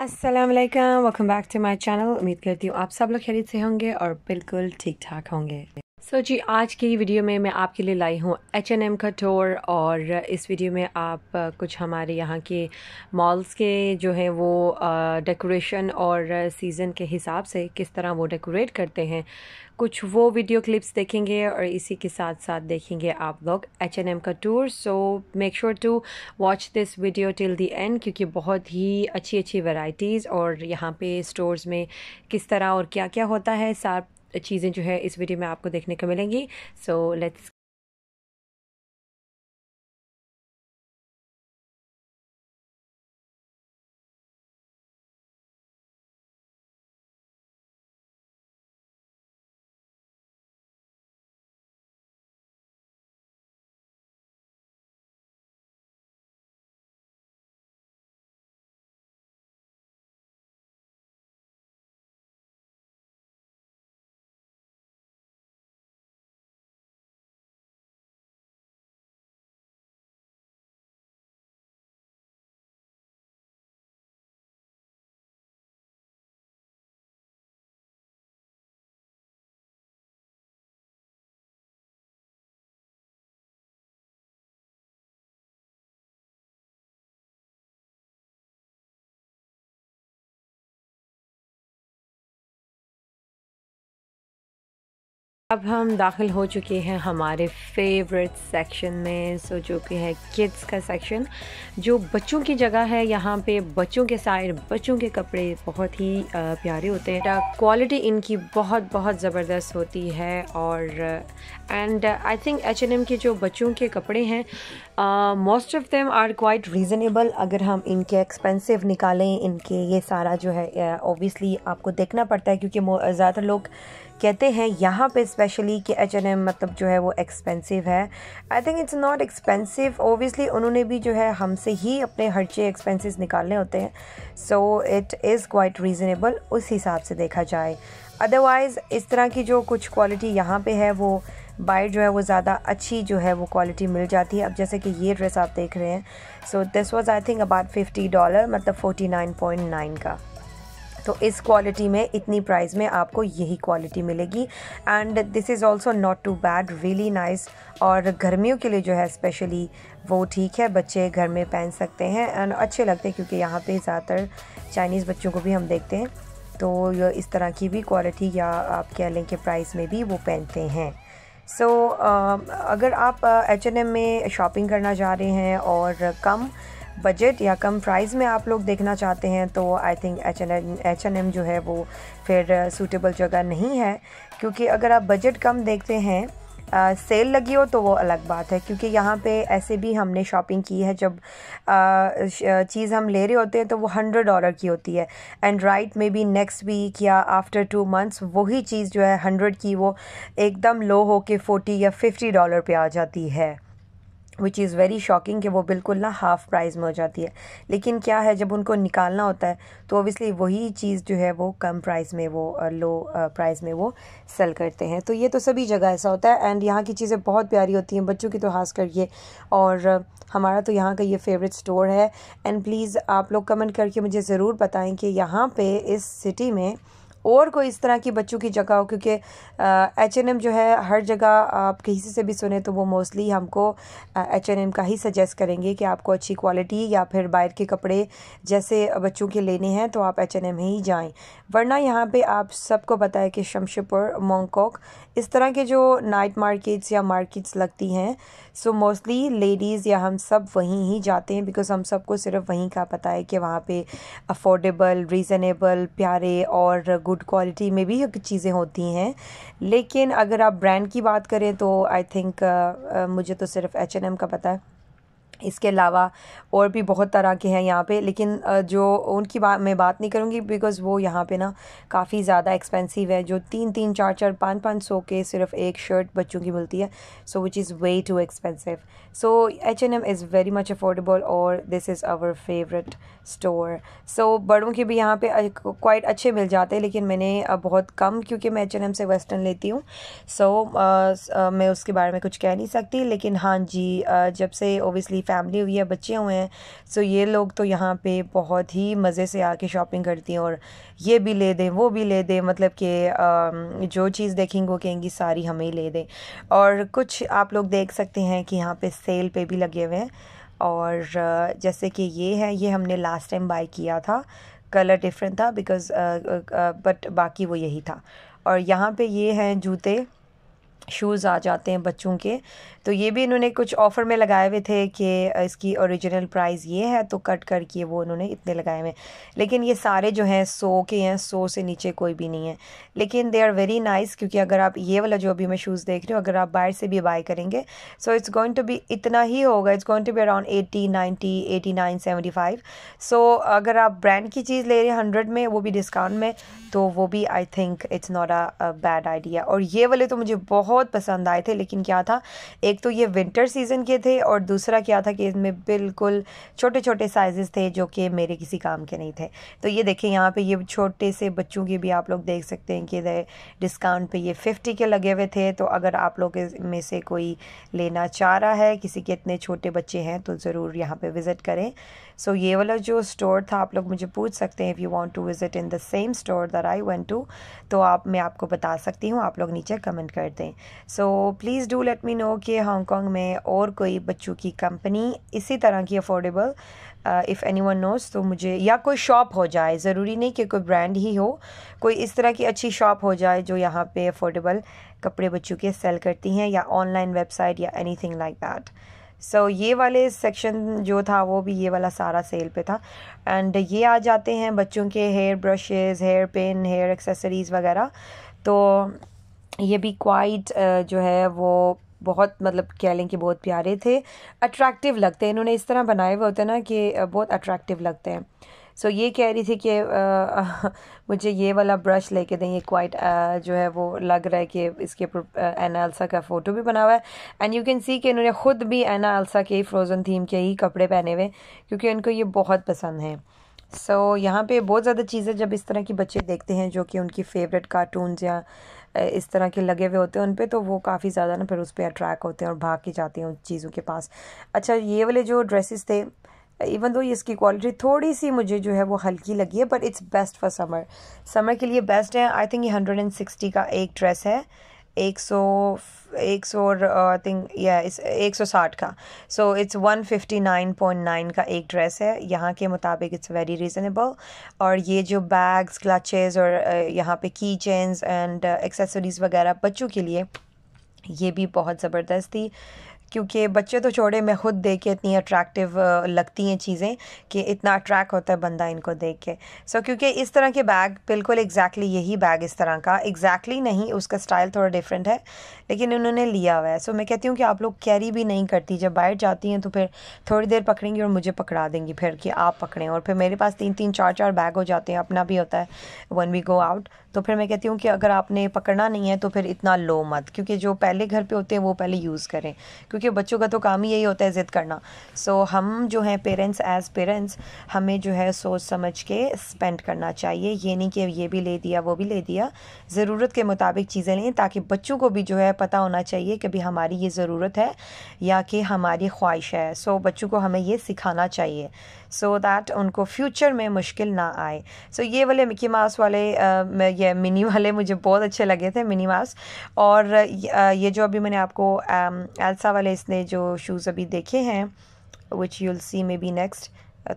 Aslam welcome back to my channel उम्मीद करती हूँ आप सब लोग खरीद से होंगे और बिल्कुल ठीक ठाक होंगे सो so जी आज की वीडियो में मैं आपके लिए लाई हूँ एच एन एम का टूर और इस वीडियो में आप कुछ हमारे यहाँ के मॉल्स के जो हैं वो डेकोरेशन और सीज़न के हिसाब से किस तरह वो डेकोरेट करते हैं कुछ वो वीडियो क्लिप्स देखेंगे और इसी के साथ साथ देखेंगे आप लोग एच एन एम का tour so make sure to watch this video till the end क्योंकि बहुत ही अच्छी अच्छी वेराइटीज़ और यहाँ पे स्टोर्स में किस तरह और क्या क्या होता है सार चीज़ें जो है इस वीडियो में आपको देखने को मिलेंगी सो लेट्स अब हम दाखिल हो चुके हैं हमारे फेवरेट सेक्शन में सो जो कि है किड्स का सेक्शन जो बच्चों की जगह है यहाँ पे बच्चों के साइड बच्चों के कपड़े बहुत ही प्यारे होते हैं क्वालिटी इनकी बहुत बहुत ज़बरदस्त होती है और and I think H and M के जो बच्चों के कपड़े हैं most of them are quite reasonable अगर हम इनके एक्सपेंसिव निकालें इनके ये सारा जो है ओबियसली आपको देखना पड़ता है क्योंकि ज़्यादातर लोग कहते हैं यहाँ पे स्पेशली कि एच एन एम मतलब जो है वो एक्सपेंसिव है I think it's not expensive obviously उन्होंने भी जो है हमसे ही अपने चे एक्सपेंसिस निकालने होते हैं so it is quite reasonable उस हिसाब से देखा जाए अदरवाइज़ इस तरह की जो कुछ क्वालिटी यहाँ पे है वो बाइट जो है वो ज़्यादा अच्छी जो है वो क्वालिटी मिल जाती है अब जैसे कि ये ड्रेस आप देख रहे हैं so this was I think about fifty dollar मतलब फोर्टी नाइन पॉइंट नाइन का तो इस क्वालिटी में इतनी प्राइस में आपको यही क्वालिटी मिलेगी and this is also not too bad really nice और गर्मियों के लिए जो है स्पेशली वो ठीक है बच्चे घर में पहन सकते हैं एंड अच्छे लगते हैं क्योंकि यहाँ पे ज़्यादातर चाइनीज़ बच्चों को भी हम देखते हैं तो इस तरह की भी क्वालिटी या आप कह लें कि प्राइस में भी वो पहनते हैं सो so, uh, अगर आप एच uh, में शॉपिंग करना जा रहे हैं और कम uh, बजट या कम प्राइस में आप लोग देखना चाहते हैं तो I think H and H and M जो है वो फिर सूटेबल जगह नहीं है क्योंकि अगर आप बजट कम देखते हैं आ, सेल लगी हो तो वो अलग बात है क्योंकि यहाँ पे ऐसे भी हमने शॉपिंग की है जब चीज़ हम ले रहे होते हैं तो वो हंड्रेड डॉलर की होती है and right maybe next week या आफ्टर टू मंथ्स वही चीज़ जो है हंड्रेड की वो एकदम लो हो के फोर्टी या फिफ्टी डॉलर पे आ जाती है विच इज़ वेरी शॉकिंग कि वो बिल्कुल ना हाफ़ प्राइस में हो जाती है लेकिन क्या है जब उनको निकालना होता है तो ओबियसली वही चीज़ जो है वो कम प्राइस में वो लो प्राइस में वो सेल करते हैं तो ये तो सभी जगह ऐसा होता है एंड यहाँ की चीज़ें बहुत प्यारी होती हैं बच्चों की तो खास करिए और हमारा तो यहाँ का ये फेवरेट स्टोर है एंड प्लीज़ आप लोग कमेंट करके मुझे ज़रूर बताएँ कि यहाँ पर इस सिटी में और कोई इस तरह की बच्चों की जगह हो क्योंकि एच एन एम जो है हर जगह आप कहीं से भी सुने तो वो मोस्टली हमको एच एन एम का ही सजेस्ट करेंगे कि आपको अच्छी क्वालिटी या फिर बाहर के कपड़े जैसे बच्चों के लेने हैं तो आप एच एन एम ही जाएँ वरना यहाँ पर आप सबको पता है कि शमशपुर मोंगकॉक इस तरह के जो नाइट मार्केट्स या मार्केट्स लगती हैं सो मोस्टली लेडीज़ या हम सब वहीं ही जाते हैं बिकॉज हम सबको सिर्फ वहीं का पता है कि वहाँ पे अफोर्डेबल रीज़नेबल प्यारे और गुड क्वालिटी में भी चीज़ें होती हैं लेकिन अगर आप ब्रांड की बात करें तो आई थिंक uh, uh, मुझे तो सिर्फ एच एन एम का पता है इसके अलावा और भी बहुत तरह के हैं यहाँ पे लेकिन जो उनकी बात मैं बात नहीं करूँगी बिकॉज़ वो यहाँ पे ना काफ़ी ज़्यादा एक्सपेंसिव है जो तीन तीन चार चार पाँच पाँच सौ के सिर्फ एक शर्ट बच्चों की मिलती है so which is way too expensive so H and M is very much affordable और this is our favourite store so बड़ों के भी यहाँ पे क्वाइट अच्छे मिल जाते हैं लेकिन मैंने बहुत कम क्योंकि मैं एच एन एम से वेस्टर्न लेती हूँ सो so, uh, uh, मैं उसके बारे में कुछ कह नहीं सकती लेकिन हाँ जी uh, जब से ओबियसली फैमिली हुई है बच्चे हुए हैं सो ये लोग तो यहाँ पे बहुत ही मज़े से आके शॉपिंग करती हैं और ये भी ले दें वो भी ले दें मतलब कि जो चीज़ देखेंगे वो कहेंगी सारी हमें ही ले दें और कुछ आप लोग देख सकते हैं कि यहाँ पे सेल पे भी लगे हुए हैं और जैसे कि ये है ये हमने लास्ट टाइम बाई किया था कलर डिफरेंट था बिकॉज बट बाकी वो यही था और यहाँ पे ये हैं जूते शूज़ आ जाते हैं बच्चों के तो ये भी इन्होंने कुछ ऑफ़र में लगाए हुए थे कि इसकी ओरिजिनल प्राइस ये है तो कट करके वो इन्होंने इतने लगाए हुए लेकिन ये सारे जो हैं सौ के हैं सौ से नीचे कोई भी नहीं है लेकिन दे आर वेरी नाइस क्योंकि अगर आप ये वाला जो अभी मैं शूज़ देख रही हूँ अगर आप बाहर से भी बाय करेंगे so it's going to be इतना ही होगा it's going to be around eighty ninety eighty nine seventy five so अगर आप ब्रांड की चीज़ ले रहे हैं हंड्रेड में वो भी डिस्काउंट में तो वो भी I think it's not a bad idea और ये वाले तो मुझे बहुत पसंद आए थे लेकिन क्या था एक एक तो ये विंटर सीज़न के थे और दूसरा क्या था कि इसमें बिल्कुल छोटे छोटे साइजेस थे जो कि मेरे किसी काम के नहीं थे तो ये देखें यहाँ पे ये छोटे से बच्चों के भी आप लोग देख सकते हैं कि डिस्काउंट पे ये फिफ्टी के लगे हुए थे तो अगर आप लोग में से कोई लेना चाह रहा है किसी के इतने छोटे बच्चे हैं तो ज़रूर यहाँ पर विज़िट करें सो so, ये वाला जो स्टोर था आप लोग मुझे पूछ सकते हैं if you want to visit in the same store there I went to तो आप मैं आपको बता सकती हूँ आप लोग नीचे कमेंट कर दें so please do let me know कि हांगकॉन्ग में और कोई बच्चों की कंपनी इसी तरह की affordable if anyone knows तो मुझे या कोई शॉप हो जाए ज़रूरी नहीं कि कोई ब्रांड ही हो कोई इस तरह की अच्छी शॉप हो जाए जो यहाँ पे अफोर्डेबल कपड़े बच्चों के सेल करती हैं या ऑनलाइन वेबसाइट या anything like that so ये वाले सेक्शन जो था वो भी ये वाला सारा सेल पे था एंड ये आ जाते हैं बच्चों के hair brushes hair pin hair accessories वगैरह तो ये भी क्वाइट uh, जो है वो बहुत मतलब कह लें कि बहुत प्यारे थे अट्रैक्टिव लगते हैं इन्होंने इस तरह बनाए हुए होते हैं ना कि बहुत अट्रैक्टिव लगते हैं सो so, ये कह रही थी कि आ, मुझे ये वाला ब्रश लेके दें ये क्वाइट जो है वो लग रहा है कि इसके ऊपर एना अलसा का फ़ोटो भी बना हुआ है एंड यू कैन सी कि इन्होंने ख़ुद भी एना अलसा के फ्रोज़न थीम के ही कपड़े पहने हुए क्योंकि इनको ये बहुत पसंद है सो so, यहाँ पे बहुत ज़्यादा चीज़ें जब इस तरह की बच्चे देखते हैं जो कि उनकी फेवरेट कार्टून या इस तरह के लगे हुए होते हैं उन पर तो वो काफ़ी ज़्यादा ना फिर उस पर अट्रैक्ट होते हैं और भाग के जाते हैं उन चीज़ों के पास अच्छा ये वाले जो ड्रेसेस थे इवन दो इसकी क्वालिटी थोड़ी सी मुझे जो है वो हल्की लगी है but it's best for summer summer के लिए बेस्ट है आई थिंक ये हंड्रेड एंड सिक्सटी का एक ड्रेस है एक सौ एक सौ आई थिंक या इस एक सौ साठ का so it's one fifty nine point nine का एक ड्रेस है यहाँ के मुताबिक इट्स वेरी रीज़नेबल और ये जो बैग्स क्लचेज़ और यहाँ पे की चेन्स एंड एक्सेसरीज़ वगैरह बच्चों के लिए ये भी बहुत ज़बरदस्त थी क्योंकि बच्चे तो छोड़े मैं ख़ुद देख के इतनी अट्रैक्टिव लगती हैं चीज़ें कि इतना अट्रैक्ट होता है बंदा इनको देख के सो so, क्योंकि इस तरह के बैग बिल्कुल एग्जैक्टली exactly यही बैग इस तरह का एग्जैक्टली exactly नहीं उसका स्टाइल थोड़ा डिफरेंट है लेकिन उन्होंने लिया हुआ है सो so, मैं कहती हूँ कि आप लोग कैरी भी नहीं करती जब बाहर जाती हैं तो फिर थोड़ी देर पकड़ेंगी और मुझे पकड़ा देंगी फिर कि आप पकड़ें और फिर मेरे पास तीन तीन चार चार बैग हो जाते हैं अपना भी होता है वन वी गो आउट तो फिर मैं कहती हूँ कि अगर आपने पकड़ना नहीं है तो फिर इतना लो मत क्योंकि जो पहले घर पे होते हैं वो पहले यूज़ करें क्योंकि बच्चों का तो काम ही यही होता है ज़िद करना सो so, हम जो हैं पेरेंट्स एज पेरेंट्स हमें जो है सोच समझ के स्पेंड करना चाहिए ये नहीं कि ये भी ले दिया वो भी ले दिया ज़रूरत के मुताबिक चीज़ें लें ताकि बच्चों को भी जो है पता होना चाहिए कि भी हमारी ये ज़रूरत है या कि हमारी ख्वाहिश है सो so, बच्चों को हमें ये सिखाना चाहिए सो दैट उनको फ्यूचर में मुश्किल ना आए सो so ये वाले मिकी माउस वाले ये मिनी वाले मुझे बहुत अच्छे लगे थे मिनी माउस और ये जो अभी मैंने आपको एल्सा वाले इसने जो शूज़ अभी देखे हैं which you'll see maybe next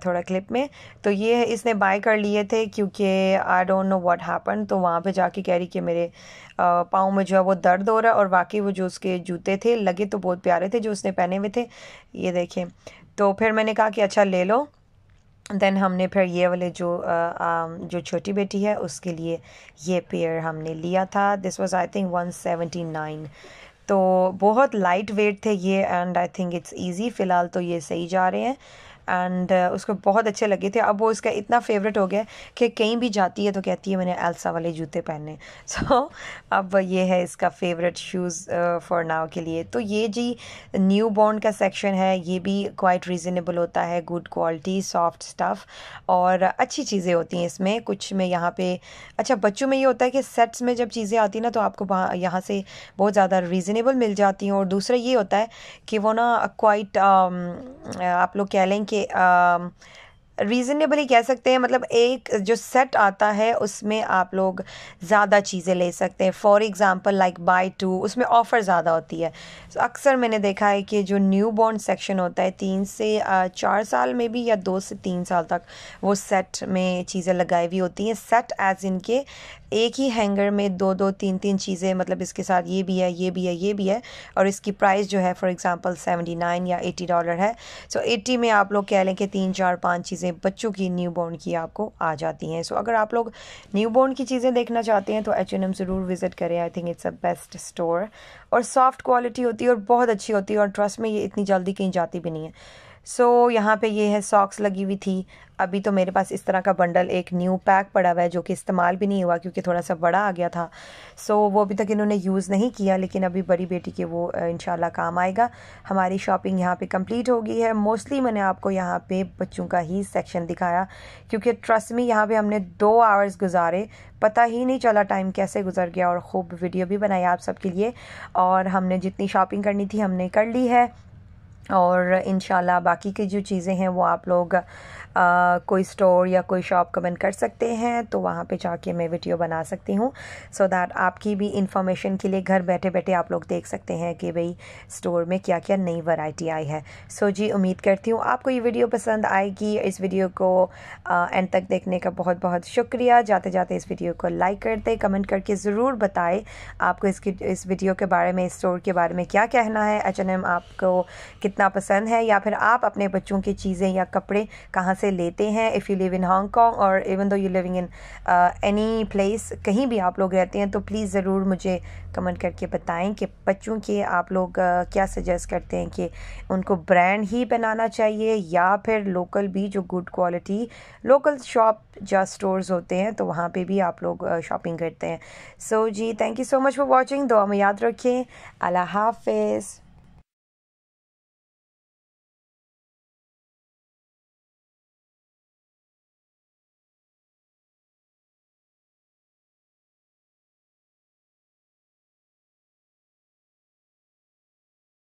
थोड़ा क्लिप में तो ये इसने बाय कर लिए थे क्योंकि I don't know what happen तो वहाँ पे जाके कह रही कि मेरे पाँव में जो है वो दर्द हो रहा है और वाकई वो जो उसके जूते थे लगे तो बहुत प्यारे थे जो उसने पहने हुए थे ये देखें तो फिर मैंने कहा कि अच्छा ले लो देन हमने फिर ये वाले जो आ, आ, जो छोटी बेटी है उसके लिए ये पेयर हमने लिया था दिस वाज आई थिंक 179 तो बहुत लाइट वेट थे ये and I think it's easy फ़िलहाल तो ये सही जा रहे हैं एंड uh, उसको बहुत अच्छे लगे थे अब वो उसका इतना फेवरेट हो गया कि कहीं भी जाती है तो कहती है मैंने एल्सा वाले जूते पहने सो so, अब ये है इसका फेवरेट शूज़ फॉर नाव के लिए तो ये जी न्यू बॉर्न का सेक्शन है ये भी क्वाइट रीज़नेबल होता है गुड क्वालिटी सॉफ्ट स्टफ़ और अच्छी चीज़ें होती हैं इसमें कुछ में यहाँ पे अच्छा बच्चों में ये होता है कि सेट्स में जब चीज़ें आती हैं ना तो आपको यहाँ से बहुत ज़्यादा रीज़नेबल मिल जाती हैं और दूसरा ये होता है कि वो ना क्वाइट um, आप लोग कह लें कि रीज़नेबली um, कह सकते हैं मतलब एक जो सेट आता है उसमें आप लोग ज़्यादा चीज़ें ले सकते हैं for example like buy two उसमें ऑफ़र ज़्यादा होती है so, अक्सर मैंने देखा है कि जो न्यू बॉर्न सेक्शन होता है तीन से चार साल में भी या दो से तीन साल तक वो सेट में चीज़ें लगाई हुई होती हैं सेट एज इनके एक ही हैंगर में दो दो तीन तीन चीज़ें मतलब इसके साथ ये भी है ये भी है ये भी है और इसकी प्राइस जो है फॉर एग्ज़ाम्पल सेवेंटी नाइन या एटी डॉलर है सो so, एट्टी में आप लोग कह लें कि तीन चार पाँच चीज़ें बच्चों की न्यू बॉर्न की आपको आ जाती हैं सो so, अगर आप लोग न्यू बॉर्न की चीज़ें देखना चाहते हैं तो एच एन एम ज़रूर विज़िट करें I think it's a best store और सॉफ्ट क्वालिटी होती है और बहुत अच्छी होती है और ट्रस्ट में ये इतनी जल्दी कहीं जाती भी नहीं है सो so, यहाँ पे ये है सॉक्स लगी हुई थी अभी तो मेरे पास इस तरह का बंडल एक न्यू पैक पड़ा हुआ है जो कि इस्तेमाल भी नहीं हुआ क्योंकि थोड़ा सा बड़ा आ गया था सो so, वो अभी तक इन्होंने यूज़ नहीं किया लेकिन अभी बड़ी बेटी के वो इन काम आएगा हमारी शॉपिंग यहाँ पे कंप्लीट हो गई है मोस्टली मैंने आपको यहाँ पे बच्चों का ही सेक्शन दिखाया क्योंकि ट्रस्ट में यहाँ पर हमने दो आवर्स गुजारे पता ही नहीं चला टाइम कैसे गुजर गया और खूब वीडियो भी बनाई आप सबके लिए और हमने जितनी शॉपिंग करनी थी हमने कर ली है और इन बाकी की जो चीज़ें हैं वो आप लोग कोई स्टोर या कोई शॉप कमेंट कर सकते हैं तो वहाँ पे जाके मैं वीडियो बना सकती हूँ सो दैट आपकी भी इंफॉर्मेशन के लिए घर बैठे बैठे आप लोग देख सकते हैं कि भाई स्टोर में क्या क्या नई वैरायटी आई है सो so, जी उम्मीद करती हूँ आपको ये वीडियो पसंद आएगी इस वीडियो को एंड तक देखने का बहुत बहुत शुक्रिया जाते जाते इस वीडियो को लाइक कर दे कमेंट करके ज़रूर बताए आपको इसकी इस वीडियो के बारे में स्टोर के बारे में क्या कहना है एच आपको कितना पसंद है या फिर आप अपने बच्चों की चीज़ें या कपड़े कहाँ से लेते हैं if you live in Hong Kong और even though you living in any place कहीं भी आप लोग रहते हैं तो प्लीज़ ज़रूर मुझे कमेंट करके बताएं कि बच्चों के आप लोग uh, क्या सजेस्ट करते हैं कि उनको ब्रांड ही बनाना चाहिए या फिर लोकल भी जो गुड क्वालिटी लोकल शॉप या स्टोर्स होते हैं तो वहाँ पे भी आप लोग शॉपिंग uh, करते हैं सो so, जी thank you so much for watching दो हमें याद रखें अल्लाह हाफिज़